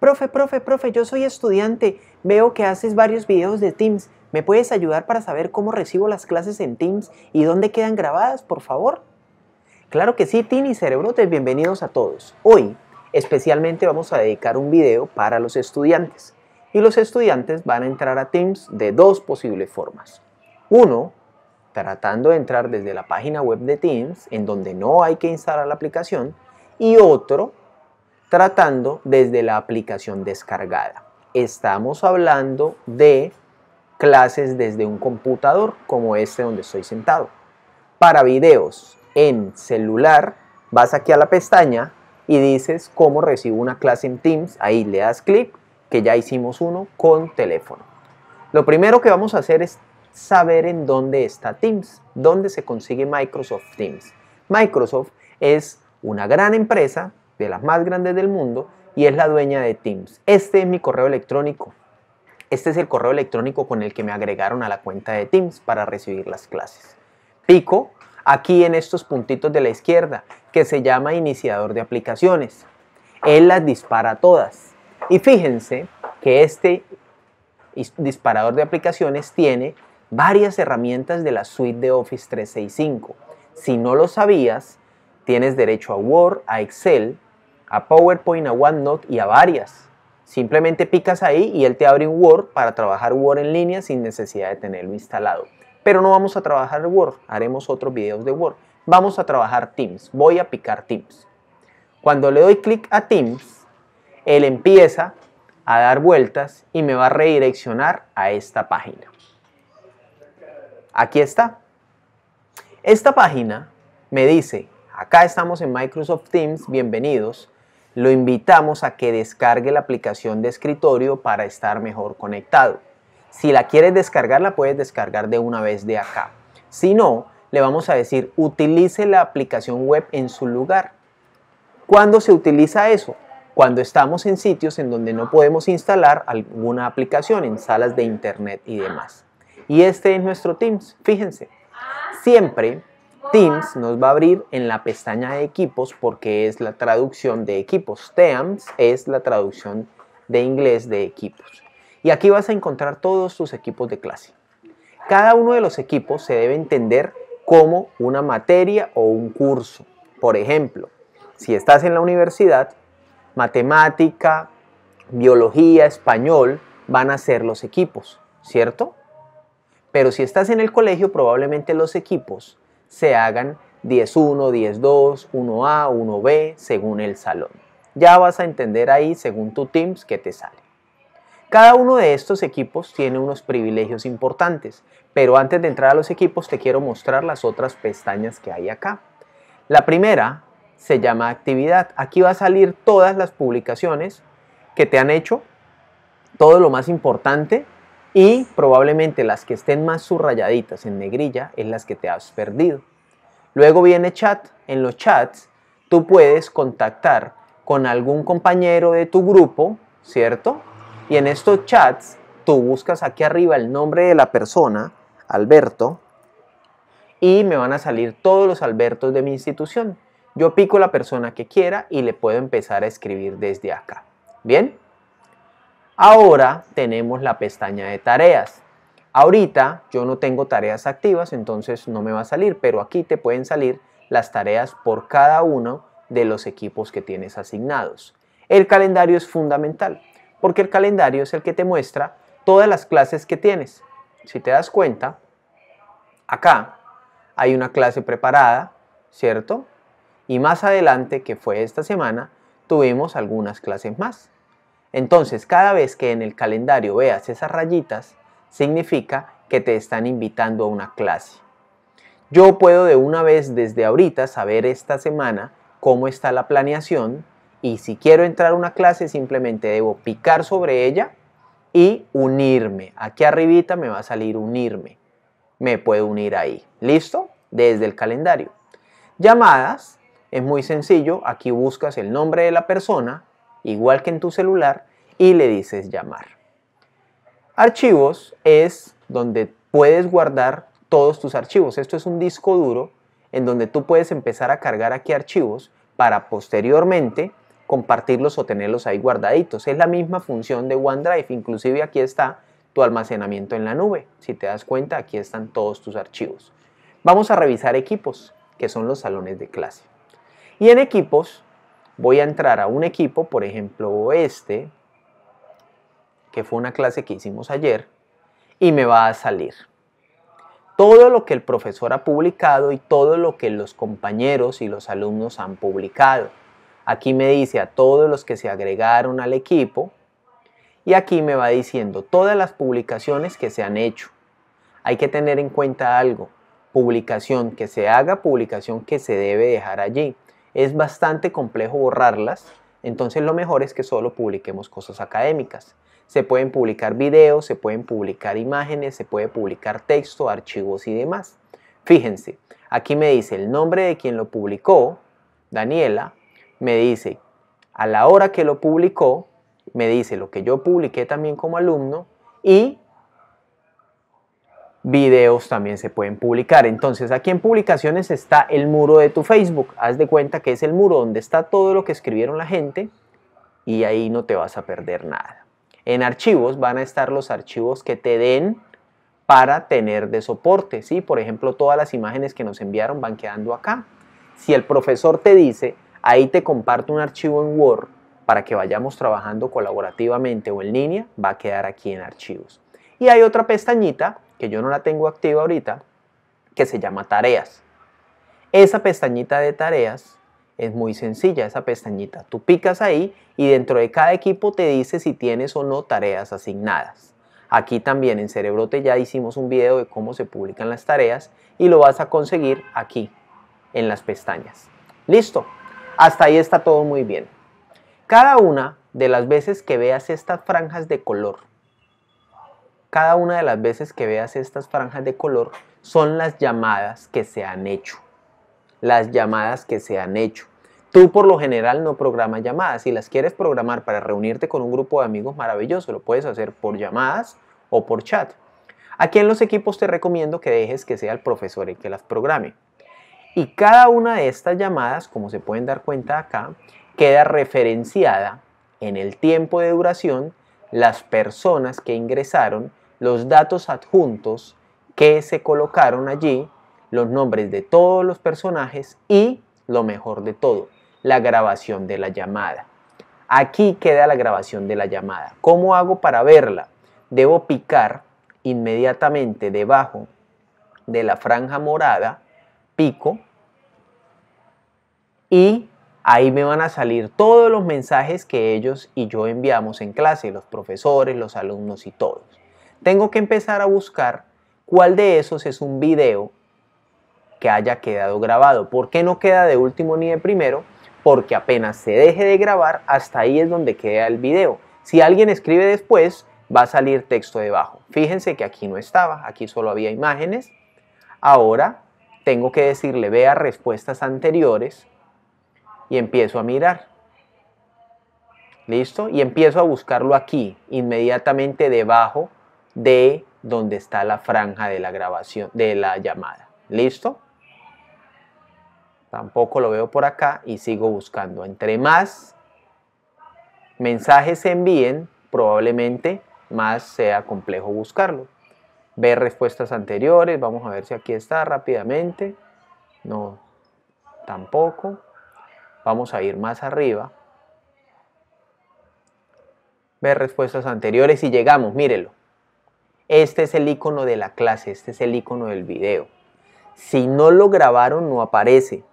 profe, profe, profe, yo soy estudiante, veo que haces varios videos de Teams, ¿me puedes ayudar para saber cómo recibo las clases en Teams y dónde quedan grabadas, por favor? Claro que sí, Tini Cerebrotes, bienvenidos a todos. Hoy especialmente vamos a dedicar un video para los estudiantes y los estudiantes van a entrar a Teams de dos posibles formas. Uno, tratando de entrar desde la página web de Teams, en donde no hay que instalar la aplicación, y otro, tratando desde la aplicación descargada. Estamos hablando de clases desde un computador como este donde estoy sentado. Para videos en celular, vas aquí a la pestaña y dices cómo recibo una clase en Teams. Ahí le das clic, que ya hicimos uno con teléfono. Lo primero que vamos a hacer es saber en dónde está Teams, dónde se consigue Microsoft Teams. Microsoft es una gran empresa de las más grandes del mundo, y es la dueña de Teams. Este es mi correo electrónico. Este es el correo electrónico con el que me agregaron a la cuenta de Teams para recibir las clases. Pico aquí en estos puntitos de la izquierda, que se llama iniciador de aplicaciones. Él las dispara todas. Y fíjense que este disparador de aplicaciones tiene varias herramientas de la suite de Office 365. Si no lo sabías, tienes derecho a Word, a Excel, a PowerPoint, a OneNote y a varias. Simplemente picas ahí y él te abre un Word para trabajar Word en línea sin necesidad de tenerlo instalado. Pero no vamos a trabajar Word, haremos otros videos de Word. Vamos a trabajar Teams, voy a picar Teams. Cuando le doy clic a Teams, él empieza a dar vueltas y me va a redireccionar a esta página. Aquí está. Esta página me dice, acá estamos en Microsoft Teams, bienvenidos lo invitamos a que descargue la aplicación de escritorio para estar mejor conectado. Si la quieres descargar, la puedes descargar de una vez de acá. Si no, le vamos a decir utilice la aplicación web en su lugar. ¿Cuándo se utiliza eso? Cuando estamos en sitios en donde no podemos instalar alguna aplicación, en salas de internet y demás. Y este es nuestro Teams. Fíjense, siempre Teams nos va a abrir en la pestaña de equipos porque es la traducción de equipos. Teams es la traducción de inglés de equipos. Y aquí vas a encontrar todos tus equipos de clase. Cada uno de los equipos se debe entender como una materia o un curso. Por ejemplo, si estás en la universidad, matemática, biología, español van a ser los equipos, ¿cierto? Pero si estás en el colegio, probablemente los equipos se hagan 10-1, 10-2, 1A, 1B, según el salón. Ya vas a entender ahí, según tu Teams, que te sale. Cada uno de estos equipos tiene unos privilegios importantes, pero antes de entrar a los equipos te quiero mostrar las otras pestañas que hay acá. La primera se llama actividad. Aquí va a salir todas las publicaciones que te han hecho, todo lo más importante y probablemente las que estén más subrayaditas en negrilla es las que te has perdido. Luego viene chat. En los chats tú puedes contactar con algún compañero de tu grupo, ¿cierto? Y en estos chats tú buscas aquí arriba el nombre de la persona, Alberto, y me van a salir todos los Albertos de mi institución. Yo pico la persona que quiera y le puedo empezar a escribir desde acá. ¿Bien? Ahora tenemos la pestaña de tareas. Ahorita yo no tengo tareas activas, entonces no me va a salir, pero aquí te pueden salir las tareas por cada uno de los equipos que tienes asignados. El calendario es fundamental, porque el calendario es el que te muestra todas las clases que tienes. Si te das cuenta, acá hay una clase preparada, ¿cierto? Y más adelante, que fue esta semana, tuvimos algunas clases más. Entonces, cada vez que en el calendario veas esas rayitas, significa que te están invitando a una clase. Yo puedo de una vez desde ahorita saber esta semana cómo está la planeación y si quiero entrar a una clase simplemente debo picar sobre ella y unirme. Aquí arribita me va a salir unirme. Me puedo unir ahí. ¿Listo? Desde el calendario. Llamadas. Es muy sencillo. Aquí buscas el nombre de la persona, igual que en tu celular, y le dices llamar. Archivos es donde puedes guardar todos tus archivos. Esto es un disco duro en donde tú puedes empezar a cargar aquí archivos para posteriormente compartirlos o tenerlos ahí guardaditos. Es la misma función de OneDrive, inclusive aquí está tu almacenamiento en la nube. Si te das cuenta, aquí están todos tus archivos. Vamos a revisar equipos, que son los salones de clase. Y en equipos, voy a entrar a un equipo, por ejemplo este, que fue una clase que hicimos ayer, y me va a salir todo lo que el profesor ha publicado y todo lo que los compañeros y los alumnos han publicado. Aquí me dice a todos los que se agregaron al equipo y aquí me va diciendo todas las publicaciones que se han hecho. Hay que tener en cuenta algo, publicación que se haga, publicación que se debe dejar allí. Es bastante complejo borrarlas, entonces lo mejor es que solo publiquemos cosas académicas. Se pueden publicar videos, se pueden publicar imágenes, se puede publicar texto, archivos y demás. Fíjense, aquí me dice el nombre de quien lo publicó, Daniela, me dice a la hora que lo publicó, me dice lo que yo publiqué también como alumno y videos también se pueden publicar. Entonces aquí en publicaciones está el muro de tu Facebook. Haz de cuenta que es el muro donde está todo lo que escribieron la gente y ahí no te vas a perder nada. En archivos van a estar los archivos que te den para tener de soporte. ¿sí? Por ejemplo, todas las imágenes que nos enviaron van quedando acá. Si el profesor te dice, ahí te comparto un archivo en Word para que vayamos trabajando colaborativamente o en línea, va a quedar aquí en archivos. Y hay otra pestañita, que yo no la tengo activa ahorita, que se llama tareas. Esa pestañita de tareas es muy sencilla esa pestañita. Tú picas ahí y dentro de cada equipo te dice si tienes o no tareas asignadas. Aquí también en Cerebrote ya hicimos un video de cómo se publican las tareas y lo vas a conseguir aquí en las pestañas. Listo, hasta ahí está todo muy bien. Cada una de las veces que veas estas franjas de color, cada una de las veces que veas estas franjas de color son las llamadas que se han hecho. Las llamadas que se han hecho. Tú por lo general no programas llamadas. Si las quieres programar para reunirte con un grupo de amigos, maravilloso. Lo puedes hacer por llamadas o por chat. Aquí en los equipos te recomiendo que dejes que sea el profesor el que las programe. Y cada una de estas llamadas, como se pueden dar cuenta acá, queda referenciada en el tiempo de duración, las personas que ingresaron, los datos adjuntos que se colocaron allí, los nombres de todos los personajes y lo mejor de todo, la grabación de la llamada. Aquí queda la grabación de la llamada. ¿Cómo hago para verla? Debo picar inmediatamente debajo de la franja morada, pico, y ahí me van a salir todos los mensajes que ellos y yo enviamos en clase, los profesores, los alumnos y todos. Tengo que empezar a buscar cuál de esos es un video que haya quedado grabado. ¿Por qué no queda de último ni de primero? porque apenas se deje de grabar, hasta ahí es donde queda el video. Si alguien escribe después, va a salir texto debajo. Fíjense que aquí no estaba, aquí solo había imágenes. Ahora tengo que decirle, vea respuestas anteriores y empiezo a mirar. ¿Listo? Y empiezo a buscarlo aquí, inmediatamente debajo de donde está la franja de la grabación, de la llamada. ¿Listo? Tampoco lo veo por acá y sigo buscando. Entre más mensajes se envíen, probablemente más sea complejo buscarlo. Ver respuestas anteriores, vamos a ver si aquí está rápidamente. No, tampoco. Vamos a ir más arriba. Ver respuestas anteriores y llegamos, mírelo. Este es el icono de la clase, este es el icono del video. Si no lo grabaron, no aparece.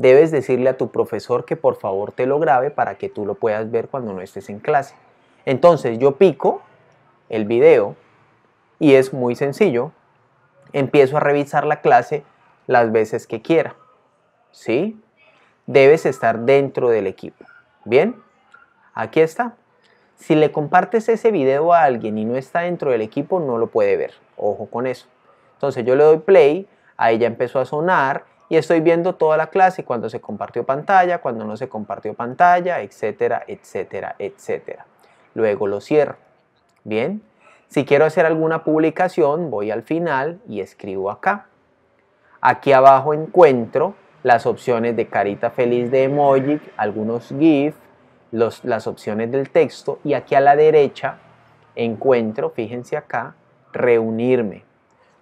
Debes decirle a tu profesor que por favor te lo grabe para que tú lo puedas ver cuando no estés en clase. Entonces yo pico el video y es muy sencillo. Empiezo a revisar la clase las veces que quiera. ¿Sí? Debes estar dentro del equipo. ¿Bien? Aquí está. Si le compartes ese video a alguien y no está dentro del equipo, no lo puede ver. Ojo con eso. Entonces yo le doy play, ahí ya empezó a sonar y estoy viendo toda la clase cuando se compartió pantalla, cuando no se compartió pantalla, etcétera, etcétera, etcétera. Luego lo cierro. Bien, si quiero hacer alguna publicación, voy al final y escribo acá. Aquí abajo encuentro las opciones de carita feliz de emoji, algunos GIF, las opciones del texto y aquí a la derecha encuentro, fíjense acá, reunirme.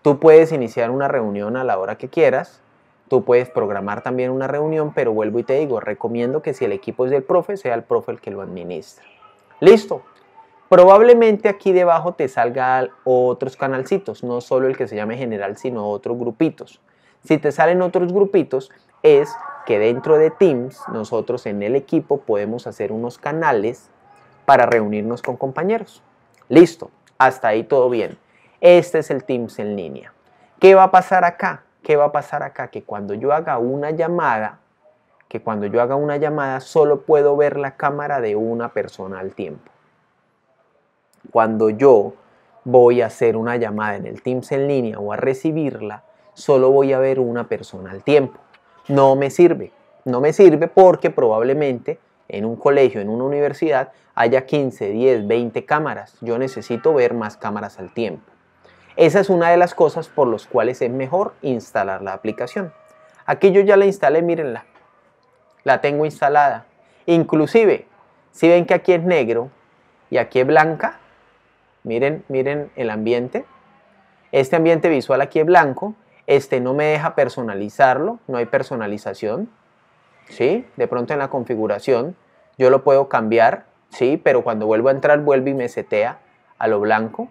Tú puedes iniciar una reunión a la hora que quieras, Tú puedes programar también una reunión, pero vuelvo y te digo, recomiendo que si el equipo es del profe, sea el profe el que lo administra. Listo. Probablemente aquí debajo te salgan otros canalcitos, no solo el que se llame general, sino otros grupitos. Si te salen otros grupitos, es que dentro de Teams, nosotros en el equipo podemos hacer unos canales para reunirnos con compañeros. Listo, hasta ahí todo bien. Este es el Teams en línea. ¿Qué va a pasar acá? ¿qué va a pasar acá? Que cuando yo haga una llamada, que cuando yo haga una llamada solo puedo ver la cámara de una persona al tiempo. Cuando yo voy a hacer una llamada en el Teams en línea o a recibirla, solo voy a ver una persona al tiempo. No me sirve. No me sirve porque probablemente en un colegio, en una universidad, haya 15, 10, 20 cámaras. Yo necesito ver más cámaras al tiempo. Esa es una de las cosas por las cuales es mejor instalar la aplicación. Aquí yo ya la instalé, mírenla. La tengo instalada. Inclusive, si ven que aquí es negro y aquí es blanca, miren, miren el ambiente. Este ambiente visual aquí es blanco, este no me deja personalizarlo, no hay personalización. ¿Sí? De pronto en la configuración yo lo puedo cambiar, ¿sí? Pero cuando vuelvo a entrar vuelve y me setea a lo blanco.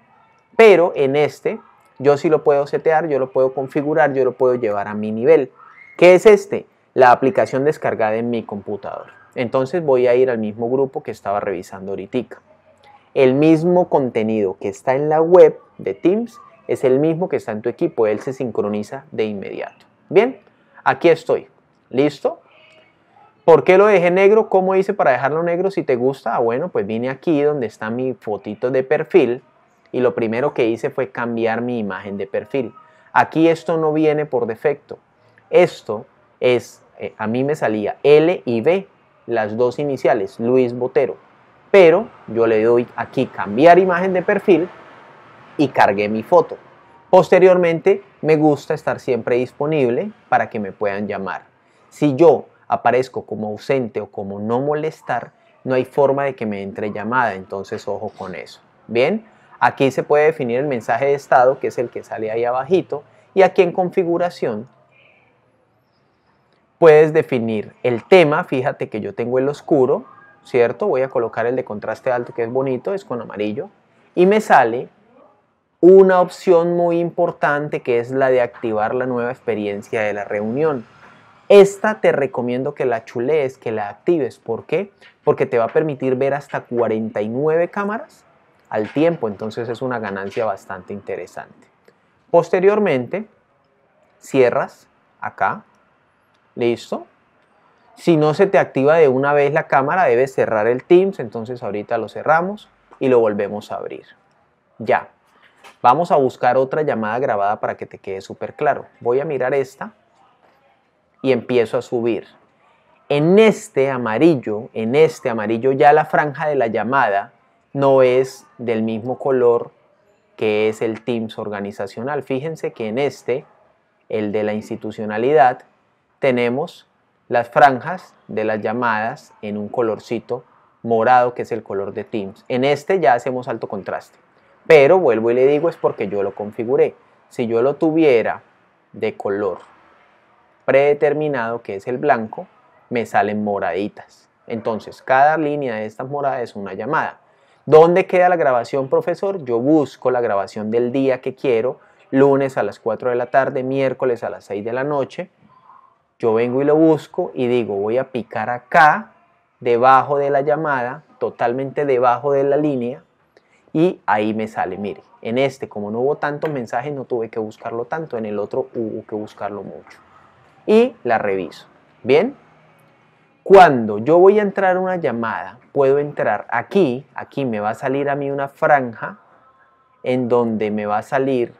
Pero en este, yo sí lo puedo setear, yo lo puedo configurar, yo lo puedo llevar a mi nivel. ¿Qué es este? La aplicación descargada en mi computador. Entonces voy a ir al mismo grupo que estaba revisando ahorita. El mismo contenido que está en la web de Teams es el mismo que está en tu equipo. Él se sincroniza de inmediato. Bien, aquí estoy. ¿Listo? ¿Por qué lo dejé negro? ¿Cómo hice para dejarlo negro? Si te gusta, ah, bueno, pues vine aquí donde está mi fotito de perfil y lo primero que hice fue cambiar mi imagen de perfil. Aquí esto no viene por defecto. Esto es, eh, a mí me salía L y B, las dos iniciales, Luis Botero. Pero yo le doy aquí cambiar imagen de perfil y cargué mi foto. Posteriormente, me gusta estar siempre disponible para que me puedan llamar. Si yo aparezco como ausente o como no molestar, no hay forma de que me entre llamada, entonces ojo con eso. Bien, Aquí se puede definir el mensaje de estado, que es el que sale ahí abajito, y aquí en configuración puedes definir el tema, fíjate que yo tengo el oscuro, ¿cierto? Voy a colocar el de contraste alto que es bonito, es con amarillo, y me sale una opción muy importante que es la de activar la nueva experiencia de la reunión. Esta te recomiendo que la chulees, que la actives. ¿Por qué? Porque te va a permitir ver hasta 49 cámaras al tiempo, entonces es una ganancia bastante interesante. Posteriormente, cierras acá, listo. Si no se te activa de una vez la cámara, debes cerrar el Teams, entonces ahorita lo cerramos y lo volvemos a abrir. Ya. Vamos a buscar otra llamada grabada para que te quede súper claro. Voy a mirar esta y empiezo a subir. En este amarillo, en este amarillo ya la franja de la llamada no es del mismo color que es el Teams organizacional. Fíjense que en este, el de la institucionalidad, tenemos las franjas de las llamadas en un colorcito morado que es el color de Teams. En este ya hacemos alto contraste, pero vuelvo y le digo es porque yo lo configuré. Si yo lo tuviera de color predeterminado que es el blanco, me salen moraditas. Entonces cada línea de estas moradas es una llamada. ¿Dónde queda la grabación, profesor? Yo busco la grabación del día que quiero, lunes a las 4 de la tarde, miércoles a las 6 de la noche. Yo vengo y lo busco y digo, voy a picar acá, debajo de la llamada, totalmente debajo de la línea, y ahí me sale, mire, en este, como no hubo tantos mensajes, no tuve que buscarlo tanto, en el otro hubo que buscarlo mucho. Y la reviso. Bien, cuando yo voy a entrar una llamada puedo entrar aquí, aquí me va a salir a mí una franja en donde me va a salir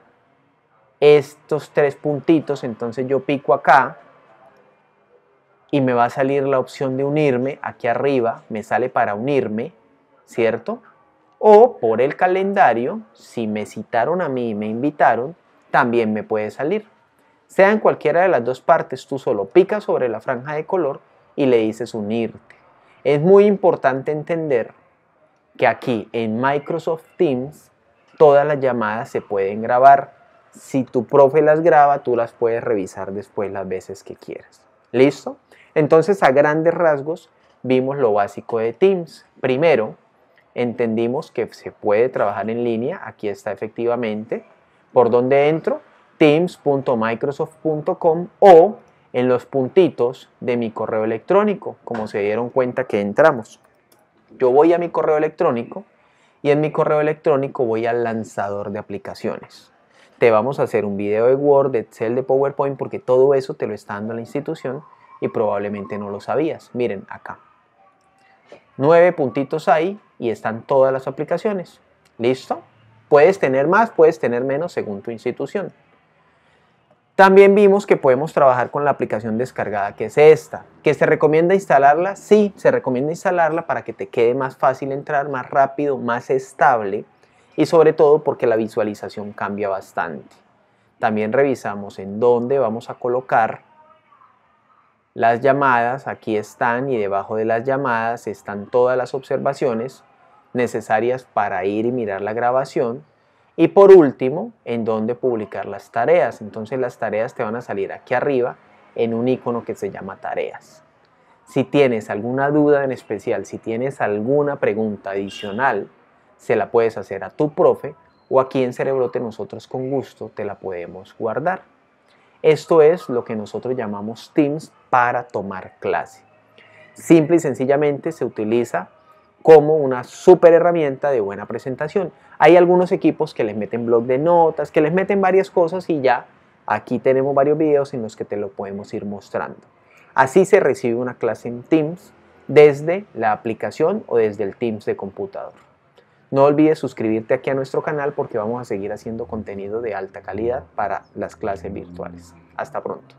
estos tres puntitos, entonces yo pico acá y me va a salir la opción de unirme, aquí arriba me sale para unirme, ¿cierto? O por el calendario, si me citaron a mí y me invitaron, también me puede salir. Sea en cualquiera de las dos partes, tú solo picas sobre la franja de color y le dices unirte. Es muy importante entender que aquí en Microsoft Teams todas las llamadas se pueden grabar. Si tu profe las graba, tú las puedes revisar después las veces que quieras. ¿Listo? Entonces, a grandes rasgos, vimos lo básico de Teams. Primero, entendimos que se puede trabajar en línea. Aquí está efectivamente. ¿Por dónde entro? teams.microsoft.com o en los puntitos de mi correo electrónico, como se dieron cuenta que entramos. Yo voy a mi correo electrónico y en mi correo electrónico voy al lanzador de aplicaciones. Te vamos a hacer un video de Word, de Excel, de PowerPoint, porque todo eso te lo está dando la institución y probablemente no lo sabías. Miren acá. Nueve puntitos ahí y están todas las aplicaciones. ¿Listo? Puedes tener más, puedes tener menos según tu institución. También vimos que podemos trabajar con la aplicación descargada que es esta. ¿Que se recomienda instalarla? Sí, se recomienda instalarla para que te quede más fácil entrar, más rápido, más estable y sobre todo porque la visualización cambia bastante. También revisamos en dónde vamos a colocar las llamadas. Aquí están y debajo de las llamadas están todas las observaciones necesarias para ir y mirar la grabación y por último, en dónde publicar las tareas. Entonces las tareas te van a salir aquí arriba en un icono que se llama tareas. Si tienes alguna duda en especial, si tienes alguna pregunta adicional, se la puedes hacer a tu profe o aquí en Cerebrote nosotros con gusto te la podemos guardar. Esto es lo que nosotros llamamos Teams para tomar clase. Simple y sencillamente se utiliza como una super herramienta de buena presentación. Hay algunos equipos que les meten blog de notas, que les meten varias cosas y ya aquí tenemos varios videos en los que te lo podemos ir mostrando. Así se recibe una clase en Teams desde la aplicación o desde el Teams de computador. No olvides suscribirte aquí a nuestro canal porque vamos a seguir haciendo contenido de alta calidad para las clases virtuales. Hasta pronto.